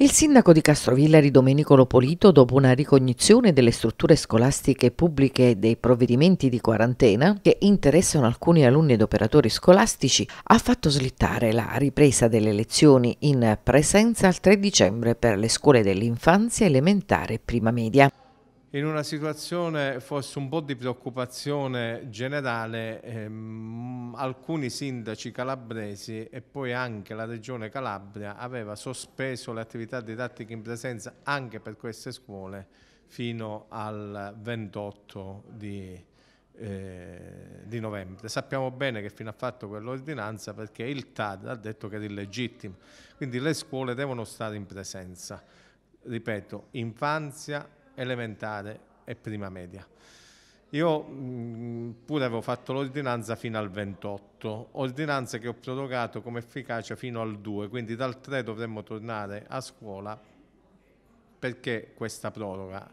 Il sindaco di Castrovillari Domenico Lopolito, dopo una ricognizione delle strutture scolastiche pubbliche e dei provvedimenti di quarantena che interessano alcuni alunni ed operatori scolastici, ha fatto slittare la ripresa delle lezioni in presenza al 3 dicembre per le scuole dell'infanzia elementare e prima media in una situazione forse un po' di preoccupazione generale, ehm, alcuni sindaci calabresi e poi anche la regione Calabria aveva sospeso le attività didattiche in presenza anche per queste scuole fino al 28 di, eh, di novembre. Sappiamo bene che fino a fatto quell'ordinanza perché il TAD ha detto che era illegittimo, quindi le scuole devono stare in presenza. Ripeto, infanzia, elementare e prima media. Io mh, pure avevo fatto l'ordinanza fino al 28, ordinanza che ho prorogato come efficacia fino al 2, quindi dal 3 dovremmo tornare a scuola. Perché questa proroga?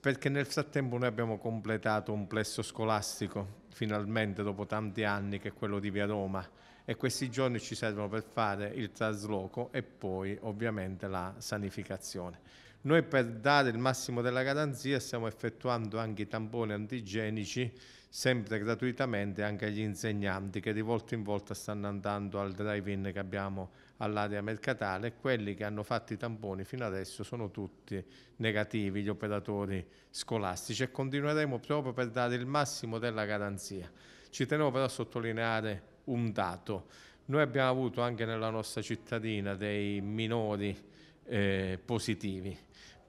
Perché nel frattempo noi abbiamo completato un plesso scolastico, finalmente dopo tanti anni, che è quello di Via Roma, e questi giorni ci servono per fare il trasloco e poi ovviamente la sanificazione. Noi per dare il massimo della garanzia stiamo effettuando anche i tamponi antigenici sempre gratuitamente anche agli insegnanti che di volta in volta stanno andando al drive-in che abbiamo all'area mercatale e quelli che hanno fatto i tamponi fino adesso sono tutti negativi, gli operatori scolastici e continueremo proprio per dare il massimo della garanzia. Ci tenevo però a sottolineare un dato. Noi abbiamo avuto anche nella nostra cittadina dei minori eh, positivi,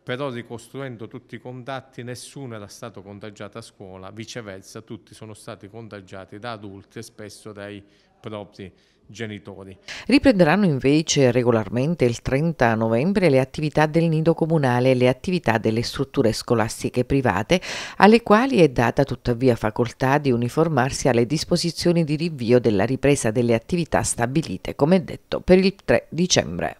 però ricostruendo tutti i contatti nessuno era stato contagiato a scuola, viceversa tutti sono stati contagiati da adulti e spesso dai propri genitori. Riprenderanno invece regolarmente il 30 novembre le attività del nido comunale e le attività delle strutture scolastiche private, alle quali è data tuttavia facoltà di uniformarsi alle disposizioni di rinvio della ripresa delle attività stabilite, come detto, per il 3 dicembre.